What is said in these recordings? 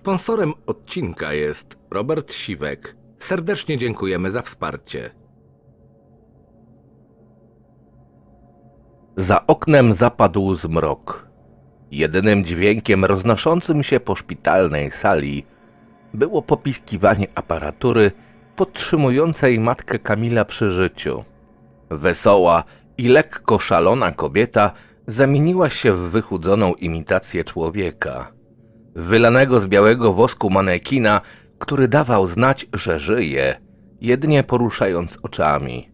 Sponsorem odcinka jest Robert Siwek. Serdecznie dziękujemy za wsparcie. Za oknem zapadł zmrok. Jedynym dźwiękiem roznoszącym się po szpitalnej sali było popiskiwanie aparatury podtrzymującej matkę Kamila przy życiu. Wesoła i lekko szalona kobieta zamieniła się w wychudzoną imitację człowieka wylanego z białego wosku manekina, który dawał znać, że żyje, jedynie poruszając oczami.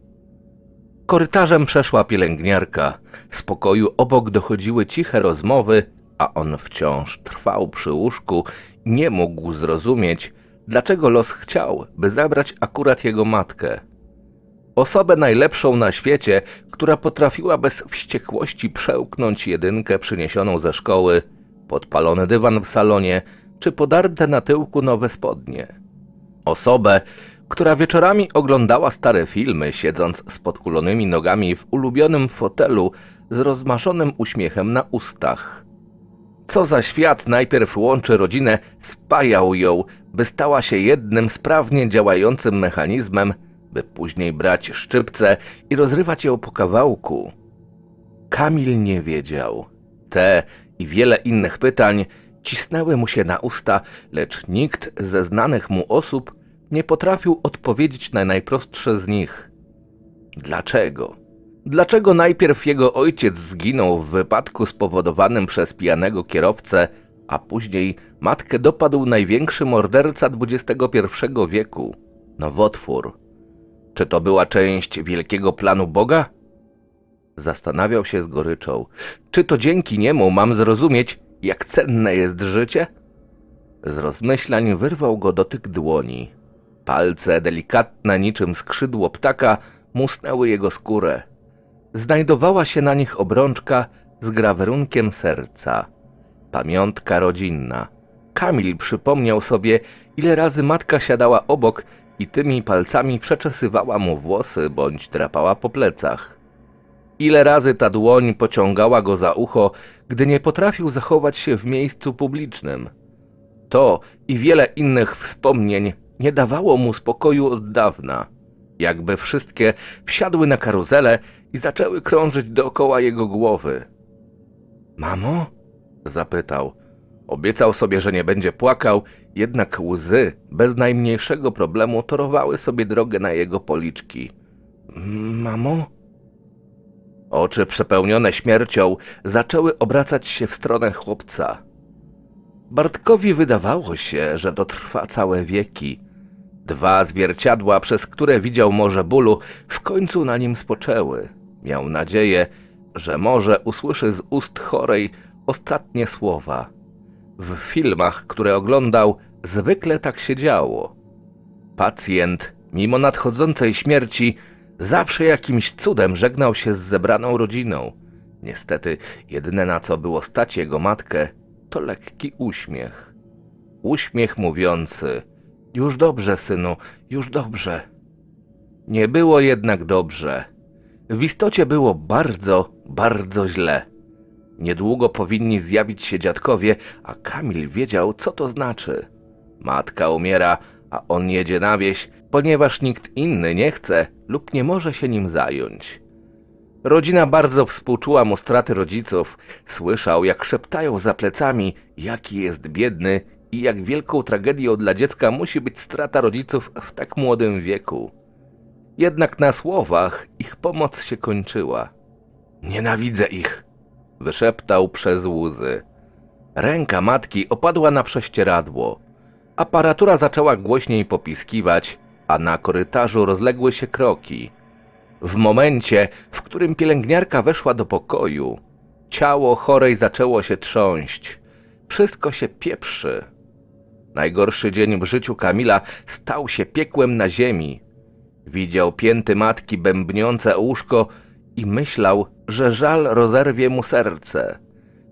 Korytarzem przeszła pielęgniarka. Z pokoju obok dochodziły ciche rozmowy, a on wciąż trwał przy łóżku, nie mógł zrozumieć, dlaczego los chciał, by zabrać akurat jego matkę. Osobę najlepszą na świecie, która potrafiła bez wściekłości przełknąć jedynkę przyniesioną ze szkoły – podpalony dywan w salonie czy podarte na tyłku nowe spodnie. Osobę, która wieczorami oglądała stare filmy, siedząc z podkulonymi nogami w ulubionym fotelu z rozmaszonym uśmiechem na ustach. Co za świat najpierw łączy rodzinę, spajał ją, by stała się jednym sprawnie działającym mechanizmem, by później brać szczypce i rozrywać ją po kawałku. Kamil nie wiedział. Te i wiele innych pytań cisnęły mu się na usta, lecz nikt ze znanych mu osób nie potrafił odpowiedzieć na najprostsze z nich. Dlaczego? Dlaczego najpierw jego ojciec zginął w wypadku spowodowanym przez pijanego kierowcę, a później matkę dopadł największy morderca XXI wieku nowotwór? Czy to była część wielkiego planu Boga? Zastanawiał się z goryczą, czy to dzięki niemu mam zrozumieć, jak cenne jest życie? Z rozmyślań wyrwał go dotyk dłoni. Palce, delikatne niczym skrzydło ptaka, musnęły jego skórę. Znajdowała się na nich obrączka z grawerunkiem serca. Pamiątka rodzinna. Kamil przypomniał sobie, ile razy matka siadała obok i tymi palcami przeczesywała mu włosy bądź drapała po plecach. Ile razy ta dłoń pociągała go za ucho, gdy nie potrafił zachować się w miejscu publicznym. To i wiele innych wspomnień nie dawało mu spokoju od dawna. Jakby wszystkie wsiadły na karuzelę i zaczęły krążyć dookoła jego głowy. Mamo? zapytał. Obiecał sobie, że nie będzie płakał, jednak łzy bez najmniejszego problemu torowały sobie drogę na jego policzki. Mamo? Oczy przepełnione śmiercią zaczęły obracać się w stronę chłopca. Bartkowi wydawało się, że to trwa całe wieki. Dwa zwierciadła, przez które widział morze bólu, w końcu na nim spoczęły. Miał nadzieję, że może usłyszy z ust chorej ostatnie słowa. W filmach, które oglądał, zwykle tak się działo. Pacjent, mimo nadchodzącej śmierci, Zawsze jakimś cudem żegnał się z zebraną rodziną. Niestety, jedyne na co było stać jego matkę, to lekki uśmiech. Uśmiech mówiący: Już dobrze, synu, już dobrze. Nie było jednak dobrze. W istocie było bardzo, bardzo źle. Niedługo powinni zjawić się dziadkowie, a Kamil wiedział, co to znaczy. Matka umiera, a on jedzie na wieś, ponieważ nikt inny nie chce lub nie może się nim zająć. Rodzina bardzo współczuła mu straty rodziców, słyszał jak szeptają za plecami, jaki jest biedny i jak wielką tragedią dla dziecka musi być strata rodziców w tak młodym wieku. Jednak na słowach ich pomoc się kończyła. Nienawidzę ich, wyszeptał przez łzy. Ręka matki opadła na prześcieradło. Aparatura zaczęła głośniej popiskiwać, a na korytarzu rozległy się kroki. W momencie, w którym pielęgniarka weszła do pokoju, ciało chorej zaczęło się trząść. Wszystko się pieprzy. Najgorszy dzień w życiu Kamila stał się piekłem na ziemi. Widział pięty matki bębniące łóżko i myślał, że żal rozerwie mu serce.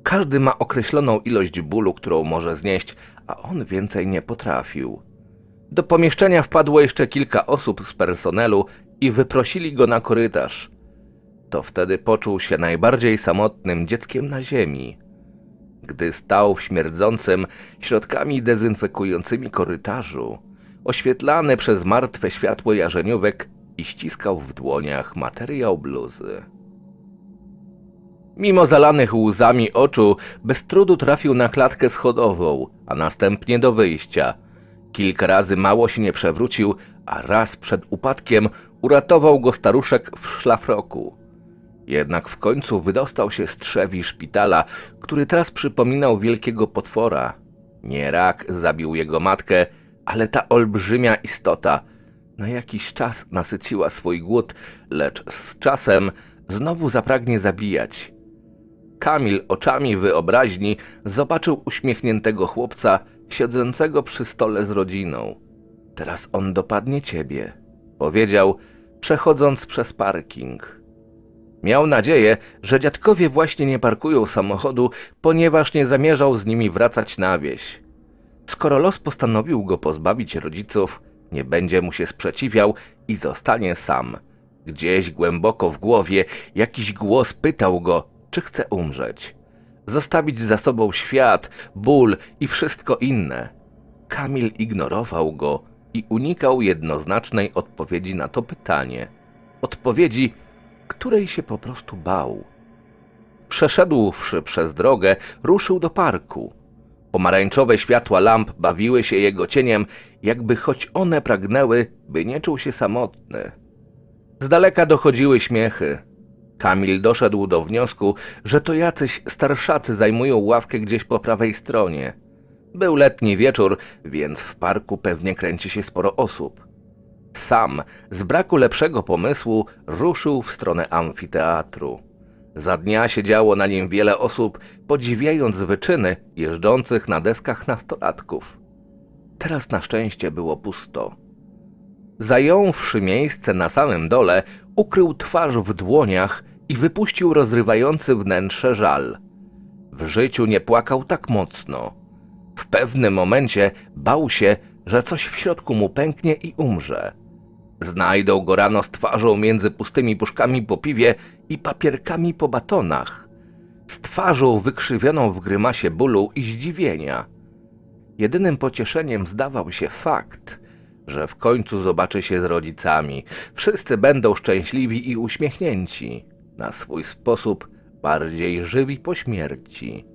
Każdy ma określoną ilość bólu, którą może znieść, a on więcej nie potrafił. Do pomieszczenia wpadło jeszcze kilka osób z personelu i wyprosili go na korytarz. To wtedy poczuł się najbardziej samotnym dzieckiem na ziemi. Gdy stał w śmierdzącym środkami dezynfekującymi korytarzu, oświetlany przez martwe światło jarzeniówek i ściskał w dłoniach materiał bluzy. Mimo zalanych łzami oczu, bez trudu trafił na klatkę schodową, a następnie do wyjścia – Kilka razy mało się nie przewrócił, a raz przed upadkiem uratował go staruszek w szlafroku. Jednak w końcu wydostał się z trzewi szpitala, który teraz przypominał wielkiego potwora. Nie rak zabił jego matkę, ale ta olbrzymia istota na jakiś czas nasyciła swój głód, lecz z czasem znowu zapragnie zabijać. Kamil oczami wyobraźni zobaczył uśmiechniętego chłopca, siedzącego przy stole z rodziną. Teraz on dopadnie ciebie, powiedział, przechodząc przez parking. Miał nadzieję, że dziadkowie właśnie nie parkują samochodu, ponieważ nie zamierzał z nimi wracać na wieś. Skoro los postanowił go pozbawić rodziców, nie będzie mu się sprzeciwiał i zostanie sam. Gdzieś głęboko w głowie jakiś głos pytał go, czy chce umrzeć zostawić za sobą świat, ból i wszystko inne. Kamil ignorował go i unikał jednoznacznej odpowiedzi na to pytanie. Odpowiedzi, której się po prostu bał. Przeszedłszy przez drogę, ruszył do parku. Pomarańczowe światła lamp bawiły się jego cieniem, jakby choć one pragnęły, by nie czuł się samotny. Z daleka dochodziły śmiechy, Kamil doszedł do wniosku, że to jacyś starszacy zajmują ławkę gdzieś po prawej stronie. Był letni wieczór, więc w parku pewnie kręci się sporo osób. Sam, z braku lepszego pomysłu, ruszył w stronę amfiteatru. Za dnia siedziało na nim wiele osób, podziwiając wyczyny jeżdżących na deskach nastolatków. Teraz na szczęście było pusto. Zająwszy miejsce na samym dole, ukrył twarz w dłoniach i wypuścił rozrywający wnętrze żal. W życiu nie płakał tak mocno. W pewnym momencie bał się, że coś w środku mu pęknie i umrze. Znajdą go rano z twarzą między pustymi puszkami po piwie i papierkami po batonach. Z twarzą wykrzywioną w grymasie bólu i zdziwienia. Jedynym pocieszeniem zdawał się fakt – że w końcu zobaczy się z rodzicami. Wszyscy będą szczęśliwi i uśmiechnięci, na swój sposób bardziej żywi po śmierci.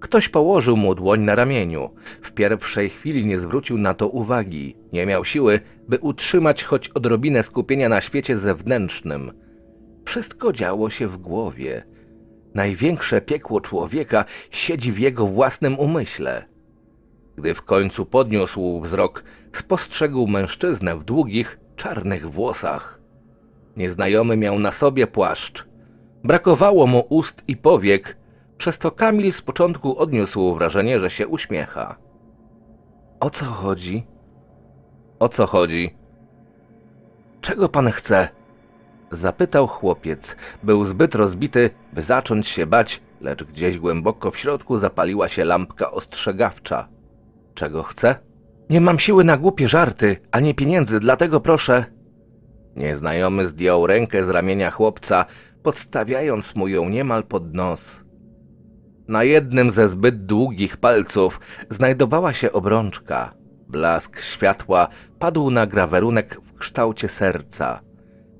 Ktoś położył mu dłoń na ramieniu. W pierwszej chwili nie zwrócił na to uwagi. Nie miał siły, by utrzymać choć odrobinę skupienia na świecie zewnętrznym. Wszystko działo się w głowie. Największe piekło człowieka siedzi w jego własnym umyśle. Gdy w końcu podniósł wzrok, spostrzegł mężczyznę w długich, czarnych włosach. Nieznajomy miał na sobie płaszcz. Brakowało mu ust i powiek, przez to Kamil z początku odniósł wrażenie, że się uśmiecha. O co chodzi? O co chodzi? Czego pan chce? Zapytał chłopiec. Był zbyt rozbity, by zacząć się bać, lecz gdzieś głęboko w środku zapaliła się lampka ostrzegawcza. Czego chce? Nie mam siły na głupie żarty, ani pieniędzy, dlatego proszę. Nieznajomy zdjął rękę z ramienia chłopca, podstawiając mu ją niemal pod nos. Na jednym ze zbyt długich palców znajdowała się obrączka. Blask światła padł na grawerunek w kształcie serca.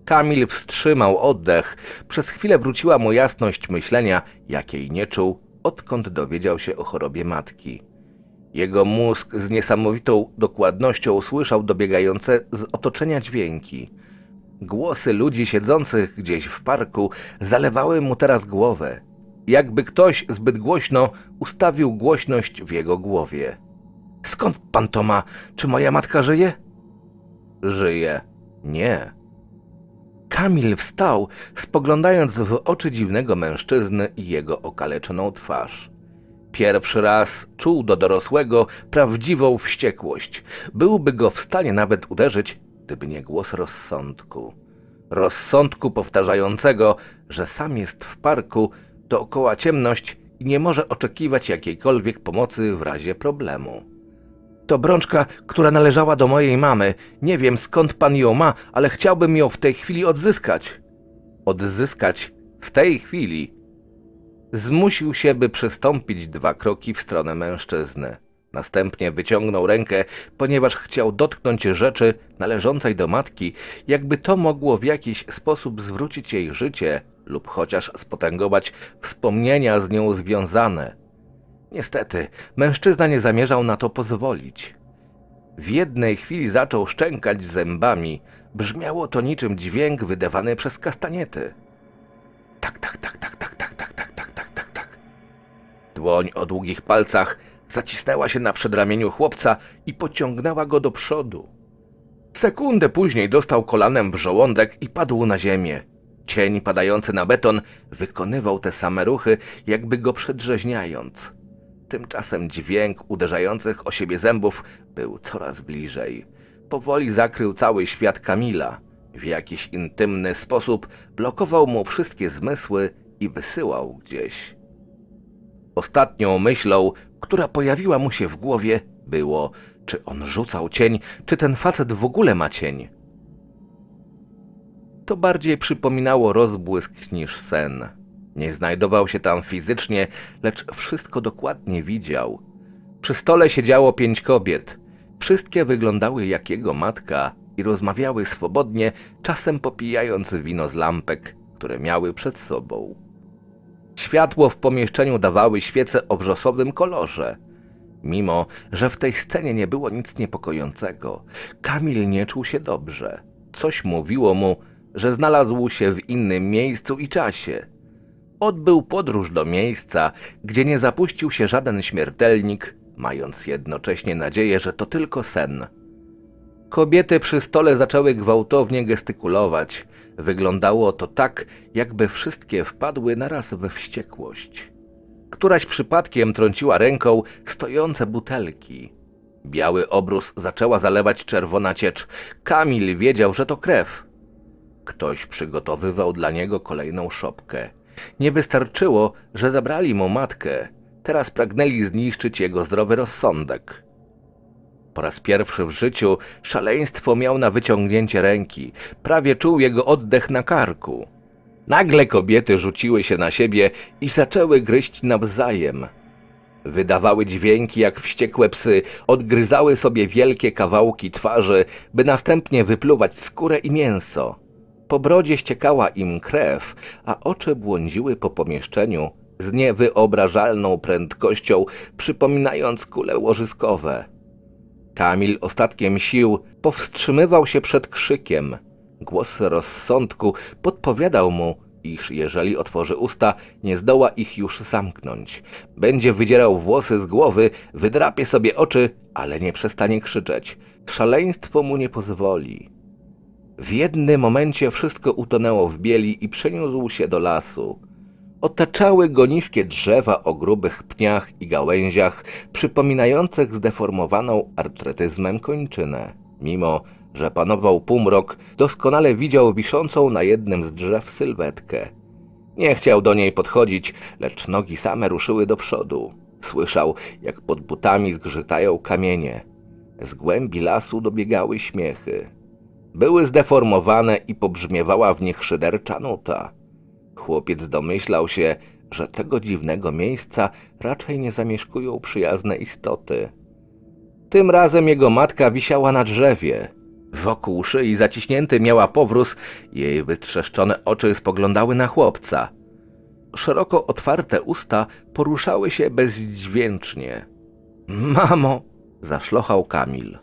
Kamil wstrzymał oddech. Przez chwilę wróciła mu jasność myślenia, jakiej nie czuł, odkąd dowiedział się o chorobie matki. Jego mózg z niesamowitą dokładnością usłyszał dobiegające z otoczenia dźwięki. Głosy ludzi siedzących gdzieś w parku zalewały mu teraz głowę, jakby ktoś zbyt głośno ustawił głośność w jego głowie. Skąd pan to ma? Czy moja matka żyje? Żyje. Nie. Kamil wstał, spoglądając w oczy dziwnego mężczyzny i jego okaleczoną twarz. Pierwszy raz czuł do dorosłego prawdziwą wściekłość. Byłby go w stanie nawet uderzyć, gdyby nie głos rozsądku. Rozsądku powtarzającego, że sam jest w parku, dookoła ciemność i nie może oczekiwać jakiejkolwiek pomocy w razie problemu. To brączka, która należała do mojej mamy. Nie wiem skąd pan ją ma, ale chciałbym ją w tej chwili odzyskać. Odzyskać w tej chwili. Zmusił się, by przystąpić dwa kroki w stronę mężczyzny. Następnie wyciągnął rękę, ponieważ chciał dotknąć rzeczy należącej do matki, jakby to mogło w jakiś sposób zwrócić jej życie lub chociaż spotęgować wspomnienia z nią związane. Niestety, mężczyzna nie zamierzał na to pozwolić. W jednej chwili zaczął szczękać zębami. Brzmiało to niczym dźwięk wydawany przez kastaniety. Tak, tak, tak, tak, tak, tak, tak, tak. Dłoń o długich palcach zacisnęła się na przedramieniu chłopca i pociągnęła go do przodu. Sekundę później dostał kolanem w żołądek i padł na ziemię. Cień padający na beton wykonywał te same ruchy, jakby go przedrzeźniając. Tymczasem dźwięk uderzających o siebie zębów był coraz bliżej. Powoli zakrył cały świat Kamila. W jakiś intymny sposób blokował mu wszystkie zmysły i wysyłał gdzieś. Ostatnią myślą, która pojawiła mu się w głowie, było, czy on rzucał cień, czy ten facet w ogóle ma cień. To bardziej przypominało rozbłysk niż sen. Nie znajdował się tam fizycznie, lecz wszystko dokładnie widział. Przy stole siedziało pięć kobiet. Wszystkie wyglądały jak jego matka i rozmawiały swobodnie, czasem popijając wino z lampek, które miały przed sobą. Światło w pomieszczeniu dawały świece o wrzosowym kolorze. Mimo, że w tej scenie nie było nic niepokojącego, Kamil nie czuł się dobrze. Coś mówiło mu, że znalazł się w innym miejscu i czasie. Odbył podróż do miejsca, gdzie nie zapuścił się żaden śmiertelnik, mając jednocześnie nadzieję, że to tylko sen. Kobiety przy stole zaczęły gwałtownie gestykulować. Wyglądało to tak, jakby wszystkie wpadły naraz we wściekłość. Któraś przypadkiem trąciła ręką stojące butelki. Biały obrus zaczęła zalewać czerwona ciecz. Kamil wiedział, że to krew. Ktoś przygotowywał dla niego kolejną szopkę. Nie wystarczyło, że zabrali mu matkę. Teraz pragnęli zniszczyć jego zdrowy rozsądek. Po raz pierwszy w życiu szaleństwo miał na wyciągnięcie ręki. Prawie czuł jego oddech na karku. Nagle kobiety rzuciły się na siebie i zaczęły gryźć nawzajem. Wydawały dźwięki jak wściekłe psy, odgryzały sobie wielkie kawałki twarzy, by następnie wypluwać skórę i mięso. Po brodzie ściekała im krew, a oczy błądziły po pomieszczeniu z niewyobrażalną prędkością, przypominając kule łożyskowe. Tamil ostatkiem sił powstrzymywał się przed krzykiem. Głos rozsądku podpowiadał mu, iż jeżeli otworzy usta, nie zdoła ich już zamknąć. Będzie wydzierał włosy z głowy, wydrapie sobie oczy, ale nie przestanie krzyczeć. Szaleństwo mu nie pozwoli. W jednym momencie wszystko utonęło w bieli i przeniósł się do lasu. Otaczały go niskie drzewa o grubych pniach i gałęziach, przypominających zdeformowaną artretyzmem kończynę. Mimo, że panował półmrok, doskonale widział wiszącą na jednym z drzew sylwetkę. Nie chciał do niej podchodzić, lecz nogi same ruszyły do przodu. Słyszał, jak pod butami zgrzytają kamienie. Z głębi lasu dobiegały śmiechy. Były zdeformowane i pobrzmiewała w nich szydercza nuta. Chłopiec domyślał się, że tego dziwnego miejsca raczej nie zamieszkują przyjazne istoty. Tym razem jego matka wisiała na drzewie. Wokół szyi zaciśnięty miała powróz, jej wytrzeszczone oczy spoglądały na chłopca. Szeroko otwarte usta poruszały się bezdźwięcznie. Mamo! zaszlochał Kamil.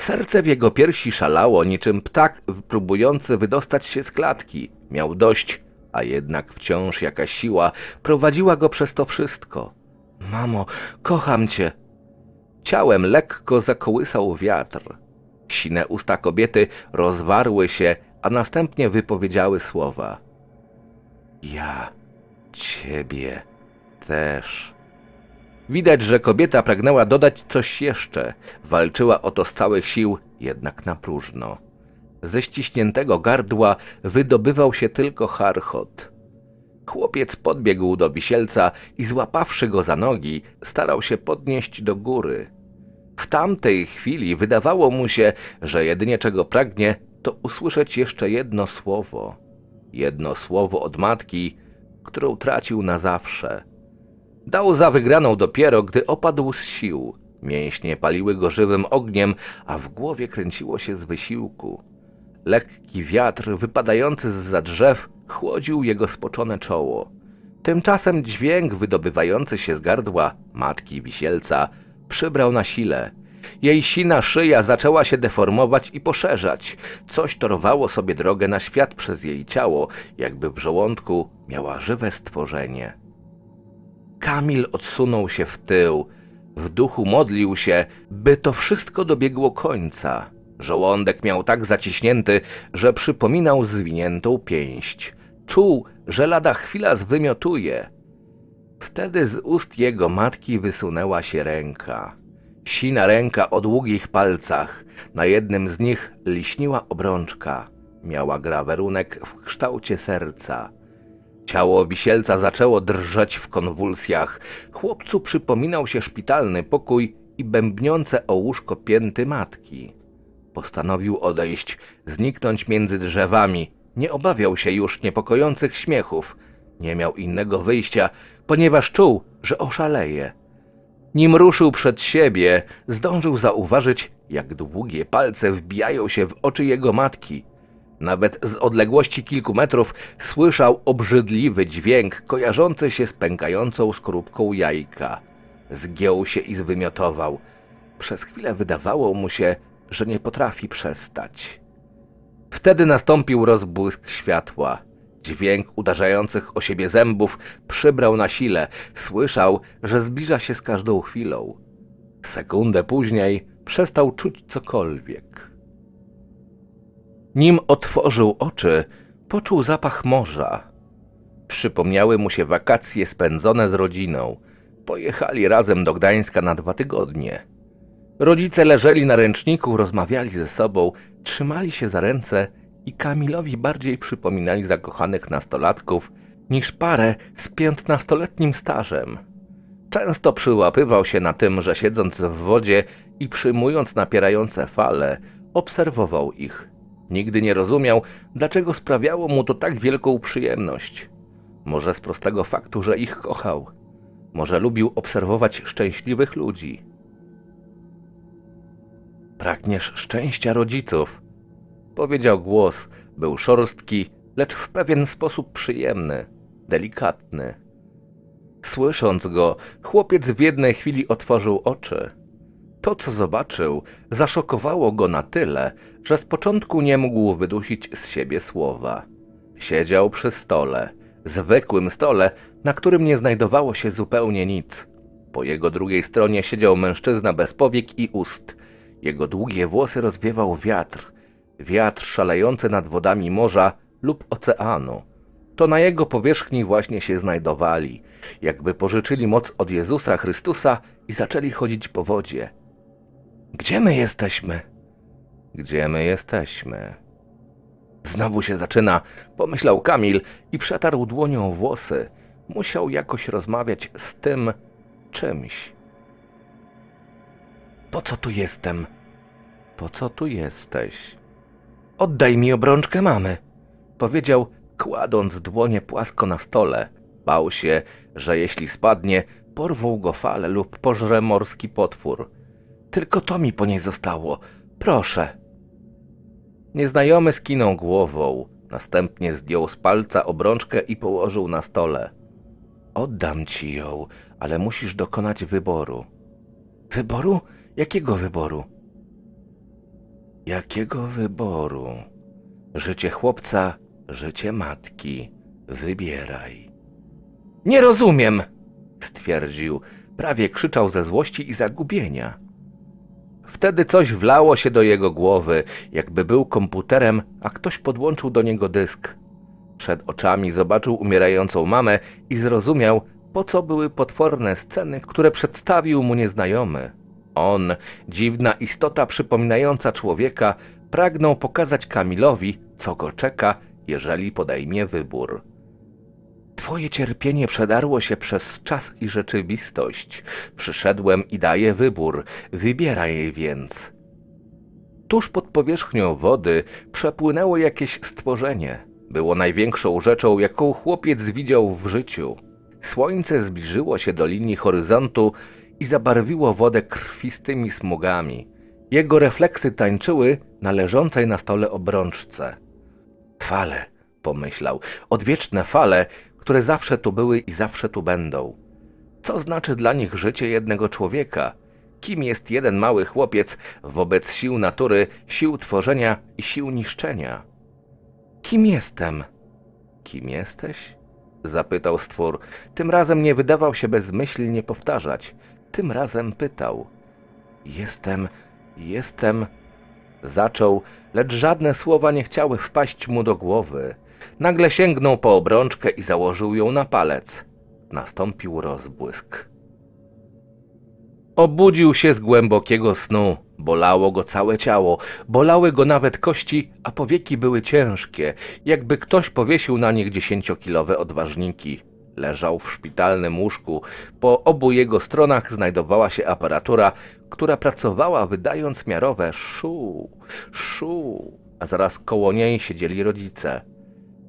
Serce w jego piersi szalało niczym ptak próbujący wydostać się z klatki. Miał dość a jednak wciąż jakaś siła prowadziła go przez to wszystko. Mamo, kocham cię! Ciałem lekko zakołysał wiatr. Sine usta kobiety rozwarły się, a następnie wypowiedziały słowa. Ja ciebie też. Widać, że kobieta pragnęła dodać coś jeszcze. Walczyła o to z całych sił, jednak na próżno. Ze ściśniętego gardła wydobywał się tylko charchot. Chłopiec podbiegł do wisielca i złapawszy go za nogi, starał się podnieść do góry. W tamtej chwili wydawało mu się, że jedynie czego pragnie, to usłyszeć jeszcze jedno słowo. Jedno słowo od matki, którą tracił na zawsze. Dał za wygraną dopiero, gdy opadł z sił. Mięśnie paliły go żywym ogniem, a w głowie kręciło się z wysiłku. Lekki wiatr wypadający z za drzew chłodził jego spoczone czoło. Tymczasem dźwięk wydobywający się z gardła matki wisielca przybrał na sile. Jej sina szyja zaczęła się deformować i poszerzać. Coś torowało sobie drogę na świat przez jej ciało, jakby w żołądku miała żywe stworzenie. Kamil odsunął się w tył. W duchu modlił się, by to wszystko dobiegło końca. Żołądek miał tak zaciśnięty, że przypominał zwiniętą pięść. Czuł, że lada chwila zwymiotuje. Wtedy z ust jego matki wysunęła się ręka. Sina ręka o długich palcach. Na jednym z nich liśniła obrączka. Miała grawerunek w kształcie serca. Ciało wisielca zaczęło drżeć w konwulsjach. Chłopcu przypominał się szpitalny pokój i bębniące o łóżko pięty matki. Postanowił odejść, zniknąć między drzewami. Nie obawiał się już niepokojących śmiechów. Nie miał innego wyjścia, ponieważ czuł, że oszaleje. Nim ruszył przed siebie, zdążył zauważyć, jak długie palce wbijają się w oczy jego matki. Nawet z odległości kilku metrów słyszał obrzydliwy dźwięk kojarzący się z pękającą skorupką jajka. Zgiął się i zwymiotował. Przez chwilę wydawało mu się, że nie potrafi przestać. Wtedy nastąpił rozbłysk światła. Dźwięk uderzających o siebie zębów przybrał na sile. Słyszał, że zbliża się z każdą chwilą. Sekundę później przestał czuć cokolwiek. Nim otworzył oczy, poczuł zapach morza. Przypomniały mu się wakacje spędzone z rodziną. Pojechali razem do Gdańska na dwa tygodnie. Rodzice leżeli na ręczniku, rozmawiali ze sobą, trzymali się za ręce i Kamilowi bardziej przypominali zakochanych nastolatków niż parę z piętnastoletnim stażem. Często przyłapywał się na tym, że siedząc w wodzie i przyjmując napierające fale, obserwował ich. Nigdy nie rozumiał, dlaczego sprawiało mu to tak wielką przyjemność. Może z prostego faktu, że ich kochał. Może lubił obserwować szczęśliwych ludzi Pragniesz szczęścia rodziców, powiedział głos. Był szorstki, lecz w pewien sposób przyjemny, delikatny. Słysząc go, chłopiec w jednej chwili otworzył oczy. To, co zobaczył, zaszokowało go na tyle, że z początku nie mógł wydusić z siebie słowa. Siedział przy stole, zwykłym stole, na którym nie znajdowało się zupełnie nic. Po jego drugiej stronie siedział mężczyzna bez powiek i ust, jego długie włosy rozwiewał wiatr, wiatr szalejący nad wodami morza lub oceanu. To na jego powierzchni właśnie się znajdowali, jakby pożyczyli moc od Jezusa Chrystusa i zaczęli chodzić po wodzie. Gdzie my jesteśmy? Gdzie my jesteśmy? Znowu się zaczyna, pomyślał Kamil i przetarł dłonią włosy. Musiał jakoś rozmawiać z tym czymś. Po co tu jestem? Po co tu jesteś? Oddaj mi obrączkę mamy, powiedział, kładąc dłonie płasko na stole. Bał się, że jeśli spadnie, porwą go fale lub pożre morski potwór. Tylko to mi po niej zostało. Proszę. Nieznajomy skinął głową. Następnie zdjął z palca obrączkę i położył na stole. Oddam ci ją, ale musisz dokonać wyboru. Wyboru? Jakiego wyboru? Jakiego wyboru? Życie chłopca, życie matki. Wybieraj. Nie rozumiem! stwierdził. Prawie krzyczał ze złości i zagubienia. Wtedy coś wlało się do jego głowy, jakby był komputerem, a ktoś podłączył do niego dysk. Przed oczami zobaczył umierającą mamę i zrozumiał, po co były potworne sceny, które przedstawił mu nieznajomy. On, dziwna istota przypominająca człowieka, pragnął pokazać Kamilowi, co go czeka, jeżeli podejmie wybór. Twoje cierpienie przedarło się przez czas i rzeczywistość. Przyszedłem i daję wybór, wybieraj jej więc. Tuż pod powierzchnią wody przepłynęło jakieś stworzenie. Było największą rzeczą, jaką chłopiec widział w życiu. Słońce zbliżyło się do linii horyzontu i zabarwiło wodę krwistymi smugami. Jego refleksy tańczyły na leżącej na stole obrączce. Fale, pomyślał, odwieczne fale, które zawsze tu były i zawsze tu będą. Co znaczy dla nich życie jednego człowieka? Kim jest jeden mały chłopiec wobec sił natury, sił tworzenia i sił niszczenia? Kim jestem? Kim jesteś? zapytał stwór. Tym razem nie wydawał się bezmyślnie powtarzać. Tym razem pytał. Jestem, jestem... Zaczął, lecz żadne słowa nie chciały wpaść mu do głowy. Nagle sięgnął po obrączkę i założył ją na palec. Nastąpił rozbłysk. Obudził się z głębokiego snu. Bolało go całe ciało, bolały go nawet kości, a powieki były ciężkie, jakby ktoś powiesił na nich dziesięciokilowe odważniki. Leżał w szpitalnym łóżku. Po obu jego stronach znajdowała się aparatura, która pracowała wydając miarowe szu, szu, a zaraz koło niej siedzieli rodzice.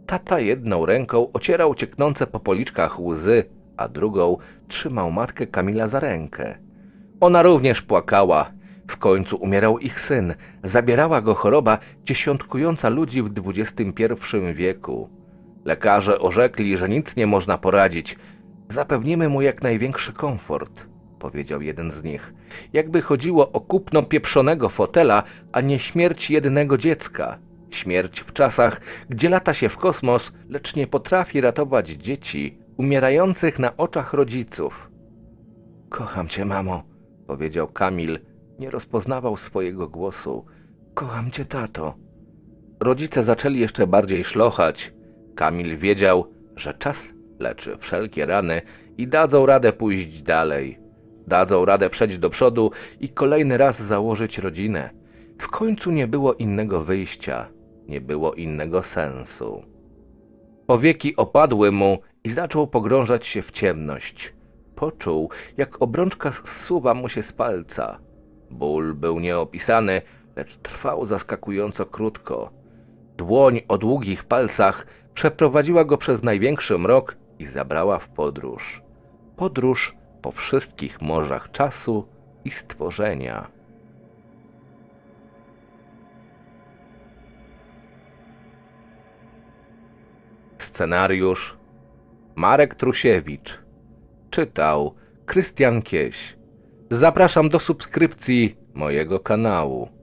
Tata jedną ręką ocierał cieknące po policzkach łzy, a drugą trzymał matkę Kamila za rękę. Ona również płakała. W końcu umierał ich syn. Zabierała go choroba dziesiątkująca ludzi w XXI wieku. Lekarze orzekli, że nic nie można poradzić. Zapewnimy mu jak największy komfort, powiedział jeden z nich. Jakby chodziło o kupno pieprzonego fotela, a nie śmierć jednego dziecka. Śmierć w czasach, gdzie lata się w kosmos, lecz nie potrafi ratować dzieci umierających na oczach rodziców. Kocham cię, mamo, powiedział Kamil. Nie rozpoznawał swojego głosu. Kocham cię, tato. Rodzice zaczęli jeszcze bardziej szlochać. Kamil wiedział, że czas leczy wszelkie rany i dadzą radę pójść dalej. Dadzą radę przejść do przodu i kolejny raz założyć rodzinę. W końcu nie było innego wyjścia, nie było innego sensu. Powieki opadły mu i zaczął pogrążać się w ciemność. Poczuł, jak obrączka zsuwa mu się z palca. Ból był nieopisany, lecz trwał zaskakująco krótko. Dłoń o długich palcach przeprowadziła go przez największy mrok i zabrała w podróż. Podróż po wszystkich morzach czasu i stworzenia. Scenariusz Marek Trusiewicz Czytał Krystian Kieś Zapraszam do subskrypcji mojego kanału.